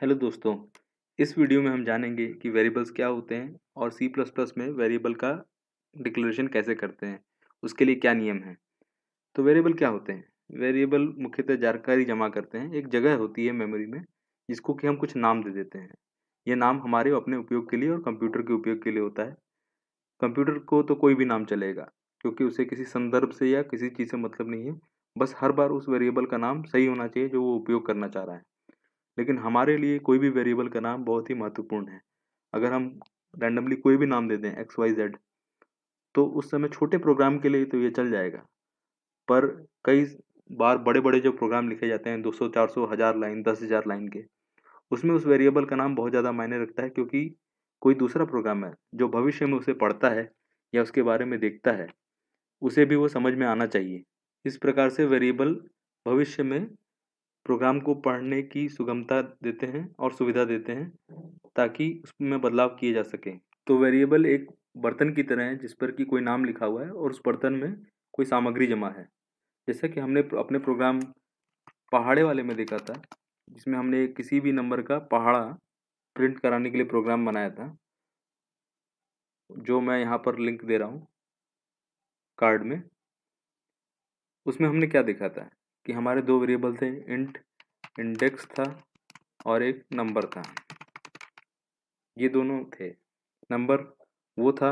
hello दोस्तों इस video में हम जानेंगे कि वेरिएबल्स क्या होते हैं और सी प्लस प्लस में वेरिएबल का डिक्लेरेशन कैसे करते हैं उसके लिए क्या नियम हैं तो वेरिएबल क्या होते हैं वेरिएबल मुख्यतः जानकारी जमा करते हैं एक जगह होती है मेमोरी में जिसको कि हम कुछ नाम दे देते हैं ये नाम हमारे अपने उपयोग के लिए और कंप्यूटर के उपयोग के लिए होता है कंप्यूटर को तो कोई भी नाम चलेगा क्योंकि उसे किसी संदर्भ से या किसी चीज़ से मतलब नहीं है बस हर बार उस वेरिएबल का नाम सही होना चाहिए जो वो उपयोग करना चाह रहा है लेकिन हमारे लिए कोई भी वेरिएबल का नाम बहुत ही महत्वपूर्ण है अगर हम रैंडमली कोई भी नाम दे दें एक्स वाई जेड तो उस समय छोटे प्रोग्राम के लिए तो ये चल जाएगा पर कई बार बड़े बड़े जो प्रोग्राम लिखे जाते हैं 200, 400, हज़ार लाइन दस हज़ार लाइन के उसमें उस वेरिएबल का नाम बहुत ज़्यादा मायने रखता है क्योंकि कोई दूसरा प्रोग्राम है जो भविष्य में उसे पढ़ता है या उसके बारे में देखता है उसे भी वो समझ में आना चाहिए इस प्रकार से वेरिएबल भविष्य में प्रोग्राम को पढ़ने की सुगमता देते हैं और सुविधा देते हैं ताकि उसमें बदलाव किए जा सकें तो वेरिएबल एक बर्तन की तरह है जिस पर कि कोई नाम लिखा हुआ है और उस बर्तन में कोई सामग्री जमा है जैसा कि हमने अपने प्रोग्राम पहाड़े वाले में देखा था जिसमें हमने किसी भी नंबर का पहाड़ा प्रिंट कराने के लिए प्रोग्राम बनाया था जो मैं यहाँ पर लिंक दे रहा हूँ कार्ड में उसमें हमने क्या देखा था कि हमारे दो वेरिएबल थे इंट इंडेक्स था और एक नंबर था ये दोनों थे नंबर वो था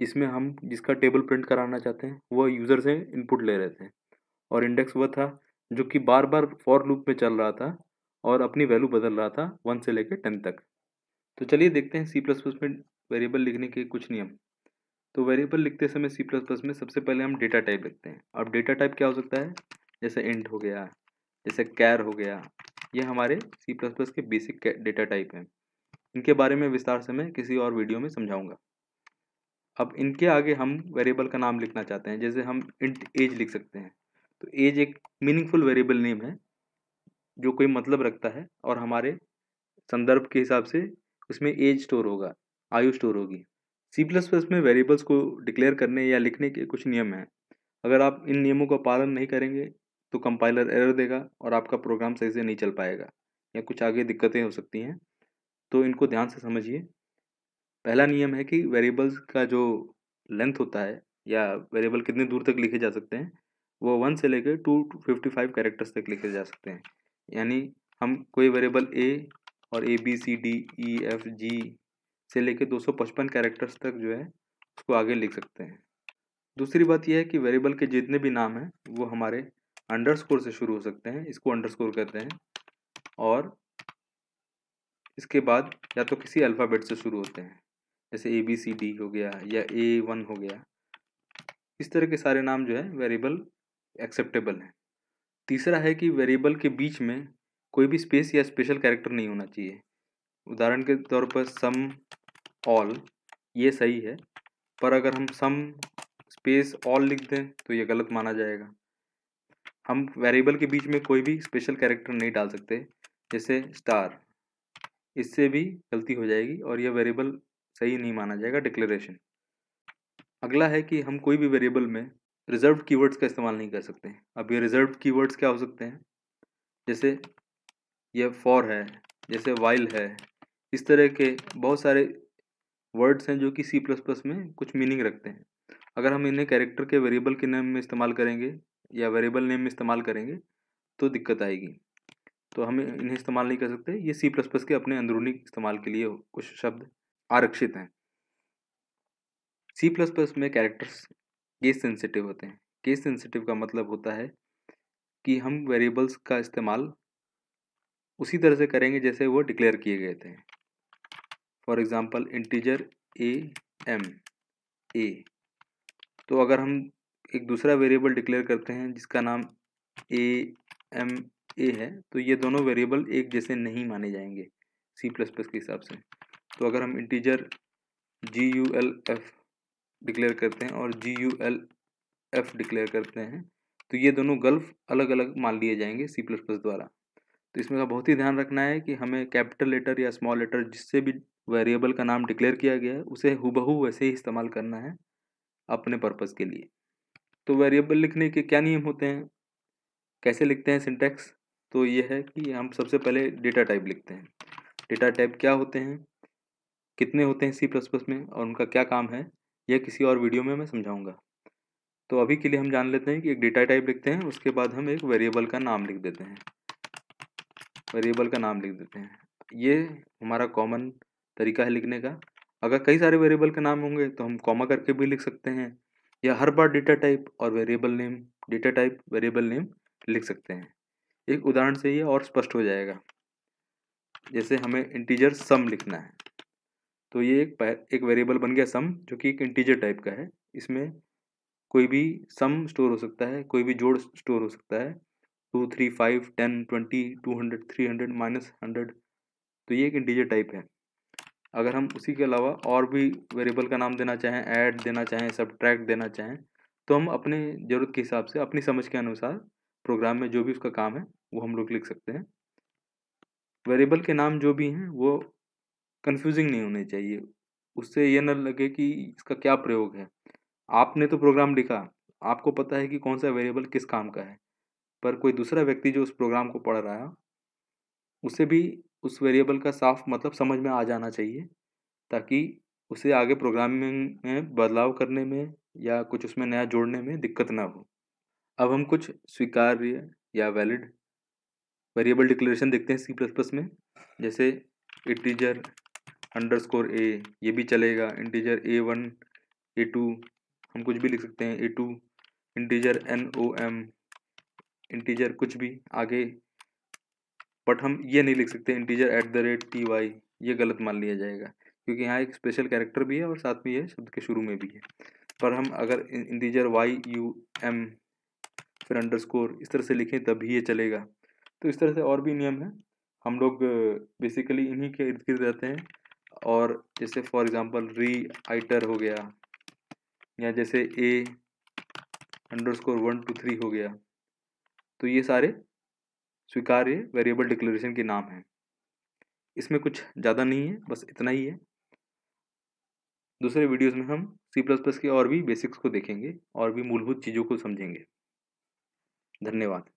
जिसमें हम जिसका टेबल प्रिंट कराना चाहते हैं वो यूज़र से इनपुट ले रहे थे और इंडेक्स वह था जो कि बार बार फॉर लूप में चल रहा था और अपनी वैल्यू बदल रहा था वन से लेकर टेन तक तो चलिए देखते हैं सी प्लस प्लस में वेरिएबल लिखने के कुछ नियम तो वेरिएबल लिखते समय सी प्लस प्लस में सबसे पहले हम डेटा टाइप लिखते हैं अब डेटा टाइप क्या हो सकता है जैसे इंट हो गया जैसे कैर हो गया ये हमारे सी प्लस प्लस के बेसिक डेटा टाइप हैं इनके बारे में विस्तार से मैं किसी और वीडियो में समझाऊंगा अब इनके आगे हम वेरिएबल का नाम लिखना चाहते हैं जैसे हम इंट एज लिख सकते हैं तो एज एक मीनिंगफुल वेरिएबल नेम है जो कोई मतलब रखता है और हमारे संदर्भ के हिसाब से उसमें एज स्टोर होगा आयु स्टोर होगी सी प्लस प्लस में वेरिएबल्स को डिक्लेयर करने या लिखने के कुछ नियम हैं अगर आप इन नियमों का पालन नहीं करेंगे तो कंपाइलर एरर देगा और आपका प्रोग्राम सही से नहीं चल पाएगा या कुछ आगे दिक्कतें हो सकती हैं तो इनको ध्यान से समझिए पहला नियम है कि वेरिएबल्स का जो लेंथ होता है या वेरिएबल कितने दूर तक लिखे जा सकते हैं वो वन से लेकर टू फिफ्टी फाइव कैरेक्टर्स तक लिखे जा सकते हैं यानी हम कोई वेरिएबल ए और A B C D E F G से लेकर दो सौ पचपन कैरेक्टर्स तक जो है उसको आगे लिख सकते हैं दूसरी बात यह है कि वेरिएबल के जितने भी नाम हैं वो हमारे अंडरस्कोर से शुरू हो सकते हैं इसको अंडरस्कोर कहते हैं और इसके बाद या तो किसी अल्फ़ाबेट से शुरू होते हैं जैसे ए बी सी डी हो गया या ए वन हो गया इस तरह के सारे नाम जो है वेरिएबल एक्सेप्टेबल हैं तीसरा है कि वेरिएबल के बीच में कोई भी स्पेस या स्पेशल कैरेक्टर नहीं होना चाहिए उदाहरण के तौर पर सम ऑल ये सही है पर अगर हम सम स्पेस ऑल लिख दें तो ये गलत माना जाएगा हम वेरिएबल के बीच में कोई भी स्पेशल कैरेक्टर नहीं डाल सकते जैसे स्टार इससे भी गलती हो जाएगी और यह वेरिएबल सही नहीं माना जाएगा डिक्लेरेशन अगला है कि हम कोई भी वेरिएबल में रिजर्व कीवर्ड्स का इस्तेमाल नहीं कर सकते अब ये रिजर्व कीवर्ड्स क्या हो सकते हैं जैसे ये फॉर है जैसे वाइल है इस तरह के बहुत सारे वर्ड्स हैं जो कि सी प्लस प्लस में कुछ मीनिंग रखते हैं अगर हम इन्हें कैरेक्टर के वेरिएबल के नाम में इस्तेमाल करेंगे या वेरिएबल नेम इस्तेमाल करेंगे तो दिक्कत आएगी तो हम इन्हें इस्तेमाल नहीं कर सकते ये सी प्लस प्लस के अपने अंदरूनी इस्तेमाल के लिए कुछ शब्द आरक्षित हैं सी प्लस प्लस में कैरेक्टर्स केस सेंसिटिव होते हैं केस सेंसिटिव का मतलब होता है कि हम वेरिएबल्स का इस्तेमाल उसी तरह से करेंगे जैसे वो डिक्लेयर किए गए थे for example integer A M A तो अगर हम एक दूसरा वेरिएबल डिक्लेयर करते हैं जिसका नाम ए एम ए है तो ये दोनों वेरिएबल एक जैसे नहीं माने जाएंगे सी प्लस प्लस के हिसाब से तो अगर हम integer G U L F declare करते हैं और G U L F declare करते हैं तो ये दोनों गल्फ अलग अलग मान लिए जाएंगे सी प्लस प्लस द्वारा तो इसमें का बहुत ही ध्यान रखना है कि हमें कैपिटल लेटर या स्मॉल लेटर जिससे भी वेरिएबल का नाम डिक्लेयर किया गया है उसे हुबहू वैसे ही इस्तेमाल करना है अपने पर्पज़ के लिए तो वेरिएबल लिखने के क्या नियम होते हैं कैसे लिखते हैं सिंटेक्स तो ये है कि हम सबसे पहले डेटा टाइप लिखते हैं डेटा टाइप क्या होते हैं कितने होते हैं सी प्लस प्लस में और उनका क्या काम है यह किसी और वीडियो में मैं समझाऊंगा तो अभी के लिए हम जान लेते हैं कि एक डेटा टाइप लिखते हैं उसके बाद हम एक वेरिएबल का नाम लिख देते हैं वेरिएबल का नाम लिख देते हैं ये हमारा कॉमन तरीका है लिखने का अगर कई सारे वेरिएबल के नाम होंगे तो हम कॉमा करके भी लिख सकते हैं या हर बार डेटा टाइप और variable name data type variable name लिख सकते हैं एक उदाहरण से ये और स्पष्ट हो जाएगा जैसे हमें इंटीजर सम लिखना है तो ये एक एक वेरिएबल बन गया सम जो कि एक इंटीजर टाइप का है इसमें कोई भी सम स्टोर हो सकता है कोई भी जोड़ स्टोर हो सकता है two three five ten twenty two hundred three hundred minus hundred तो ये एक इंटीजर टाइप है अगर हम उसी के अलावा और भी वेरिएबल का नाम देना चाहें ऐड देना चाहें सब देना चाहें तो हम अपने ज़रूरत के हिसाब से अपनी समझ के अनुसार प्रोग्राम में जो भी उसका काम है वो हम लोग लिख सकते हैं वेरिएबल के नाम जो भी हैं वो कन्फ्यूजिंग नहीं होने चाहिए उससे ये न लगे कि इसका क्या प्रयोग है आपने तो प्रोग्राम लिखा आपको पता है कि कौन सा वेरिएबल किस काम का है पर कोई दूसरा व्यक्ति जो उस प्रोग्राम को पढ़ रहा है उसे भी उस वेरिएबल का साफ मतलब समझ में आ जाना चाहिए ताकि उसे आगे प्रोग्रामिंग में बदलाव करने में या कुछ उसमें नया जोड़ने में दिक्कत ना हो अब हम कुछ स्वीकार्य या वैलिड वेरिएबल डिक्लेरेशन देखते हैं सी प्लस प्लस में जैसे इंटीजर अंडर स्कोर ए ये भी चलेगा integer A one A two हम कुछ भी लिख सकते हैं A two integer N O M integer कुछ भी आगे बट हम ये नहीं लिख सकते integer at the rate T Y ये गलत मान लिया जाएगा क्योंकि यहाँ एक स्पेशल कैरेक्टर भी है और साथ में ये शब्द के शुरू में भी है पर हम अगर इंटीजर वाई यू एम फिर अंडर स्कोर इस तरह से लिखें तभी ये चलेगा तो इस तरह से और भी नियम है हम लोग बेसिकली इन्हीं के इर्द गिर्द रहते हैं और जैसे फॉर एग्जांपल री आइटर हो गया या जैसे A underscore one two three हो गया तो ये सारे स्वीकार्य वेरिएबल डिक्लेरेशन के नाम हैं इसमें कुछ ज़्यादा नहीं है बस इतना ही है दूसरे वीडियोस में हम सी प्लस प्लस के और भी बेसिक्स को देखेंगे और भी मूलभूत चीज़ों को समझेंगे धन्यवाद